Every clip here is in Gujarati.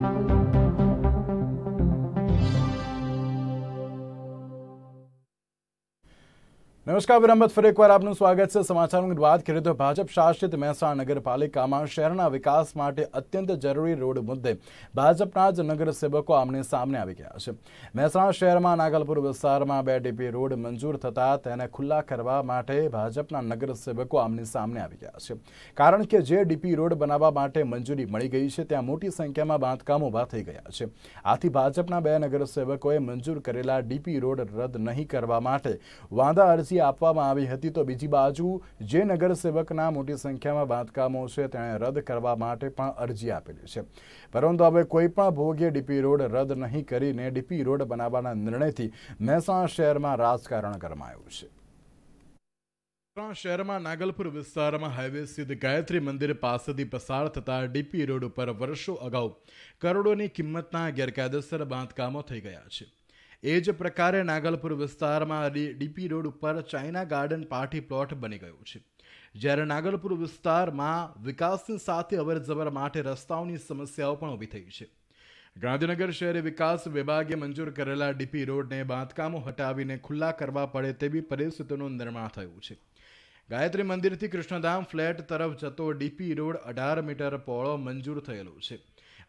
Thank you. નમસ્કાર વિરંબત ફરી એકવાર આપનું સ્વાગત છે સમાચારોની વાત કરીએ તો ભાજપ શાસિત મહેસાણા નગરપાલિકામાં શહેરના વિકાસ માટે અત્યંત જરૂરી રોડ મુદ્દે ભાજપના જ નગરસેવકો આમને સામને આવી ગયા છે મહેસાણા શહેરમાં નાગલપુર વિસ્તારમાં બે ડીપી રોડ મંજૂર થતાં તેને ખુલ્લા કરવા માટે ભાજપના નગરસેવકો આમની સામને આવી ગયા છે કારણ કે જે ડીપી રોડ બનાવવા માટે મંજૂરી મળી ગઈ છે ત્યાં મોટી સંખ્યામાં બાંધકામો ઊભા થઈ ગયા છે આથી ભાજપના બે નગરસેવકોએ મંજૂર કરેલા ડીપી રોડ રદ નહીં કરવા માટે વાંધા અરજી એજન્સી આપવામાં આવી હતી તો બીજી બાજુ જે નગરસેવકના મોટી સંખ્યામાં બાંધકામો છે તેણે રદ કરવા માટે પણ અરજી આપેલી છે પરંતુ હવે કોઈપણ ભોગે ડીપી રોડ રદ નહીં કરીને ડીપી રોડ બનાવવાના નિર્ણયથી મહેસાણા શહેરમાં રાજકારણ ગરમાયું છે ત્રણ શહેરમાં નાગલપુર વિસ્તારમાં હાઈવે સ્થિત ગાયત્રી મંદિર પાસેથી પસાર થતા ડીપી રોડ ઉપર વર્ષો અગાઉ કરોડોની કિંમતના ગેરકાયદેસર બાંધકામો થઈ ગયા છે એ જ પ્રકારે નાગલપુર વિસ્તારમાં ડીપી રોડ ઉપર ચાઇના ગાર્ડન પાર્ટી પ્લોટ બની ગયું છે જ્યારે નાગલપુર વિસ્તારમાં વિકાસની સાથે અવરજવર માટે રસ્તાઓની સમસ્યાઓ પણ ઊભી થઈ છે ગાંધીનગર શહેરી વિકાસ વિભાગે મંજૂર કરેલા ડીપી રોડને બાંધકામો હટાવીને ખુલ્લા કરવા પડે તેવી પરિસ્થિતિનું નિર્માણ થયું છે ગાયત્રી મંદિરથી કૃષ્ણધામ ફ્લેટ તરફ જતો ડીપી રોડ અઢાર મીટર પહોળો મંજૂર થયેલો છે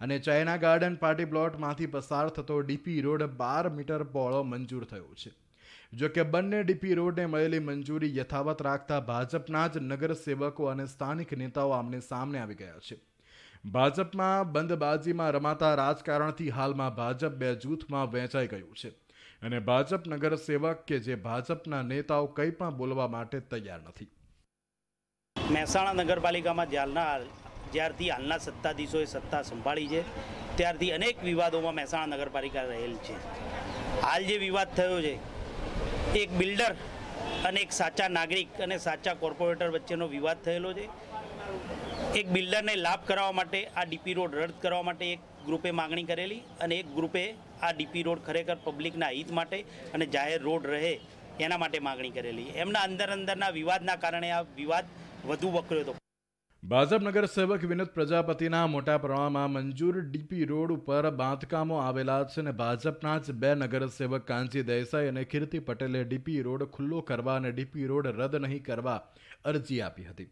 અને ચાઇના ગાર્ડન પાર્ટી પ્લોટમાંથી પસાર થતો ડીપી રોડ બાર મીટર પહોળો મંજૂર થયો છે જોકે બંને ડીપી રોડને મળેલી મંજૂરી યથાવત રાખતા ભાજપના જ નગરસેવકો અને સ્થાનિક નેતાઓ આમને સામને આવી ગયા છે ભાજપમાં બંધબાજીમાં રમાતા રાજકારણથી હાલમાં ભાજપ બે જૂથમાં વહેંચાઈ ગયું છે અને ભાજપ નગરસેવક કે જે ભાજપના નેતાઓ કંઈ પણ બોલવા માટે તૈયાર નથી મહેસાણા નગરપાલિકામાં જાલના જ્યારથી હાલના સત્તાધીશોએ સત્તા સંભાળી છે ત્યારથી અનેક વિવાદોમાં મહેસાણા નગરપાલિકા રહેલ છે હાલ જે વિવાદ થયો છે એક બિલ્ડર અને એક સાચા નાગરિક અને સાચા કોર્પોરેટર વચ્ચેનો વિવાદ થયેલો છે એક બિલ્ડરને લાભ કરાવવા માટે આ ડીપી રોડ રદ કરવા માટે એક ગ્રુપે માગણી કરેલી અને એક ગ્રુપે આ ડીપી રોડ ખરેખર પબ્લિકના હિત માટે અને જાહેર રોડ રહે એના માટે માગણી કરેલી એમના અંદર અંદરના વિવાદના કારણે આ વિવાદ વધુ વકર્યો હતો ભાજપ નગરસેવક વિનોદ પ્રજાપતિના મોટા પ્રમાણમાં મંજૂર ડીપી રોડ ઉપર બાંધકામો આવેલા છે અને ભાજપના જ બે નગરસેવક કાંજી દેસાઈ અને કીર્તિ પટેલે ડીપી રોડ ખુલ્લો કરવા અને ડીપી રોડ રદ નહીં કરવા અરજી આપી હતી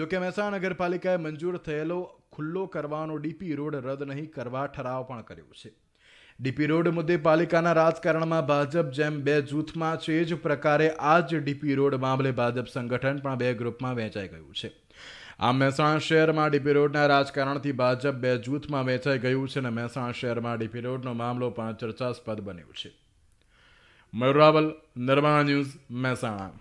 જો કે મહેસાણા નગરપાલિકાએ મંજૂર થયેલો ખુલ્લો કરવાનો ડીપી રોડ રદ નહીં કરવા ઠરાવ પણ કર્યો છે ડીપી રોડ મુદ્દે પાલિકાના રાજકારણમાં ભાજપ જેમ બે જૂથમાં છે જ પ્રકારે આ જ ડીપી રોડ મામલે ભાજપ સંગઠન પણ બે ગ્રુપમાં વહેંચાઈ ગયું છે આ મહેસાણા શહેરમાં ડીપી રોડના રાજકારણથી ભાજપ બે જૂથમાં વેચાઈ ગયું છે અને મહેસાણા શહેરમાં ડીપી રોડનો મામલો પણ ચર્ચાસ્પદ બન્યો છે મયુર રાવલ નિર્માણ ન્યૂઝ મહેસાણા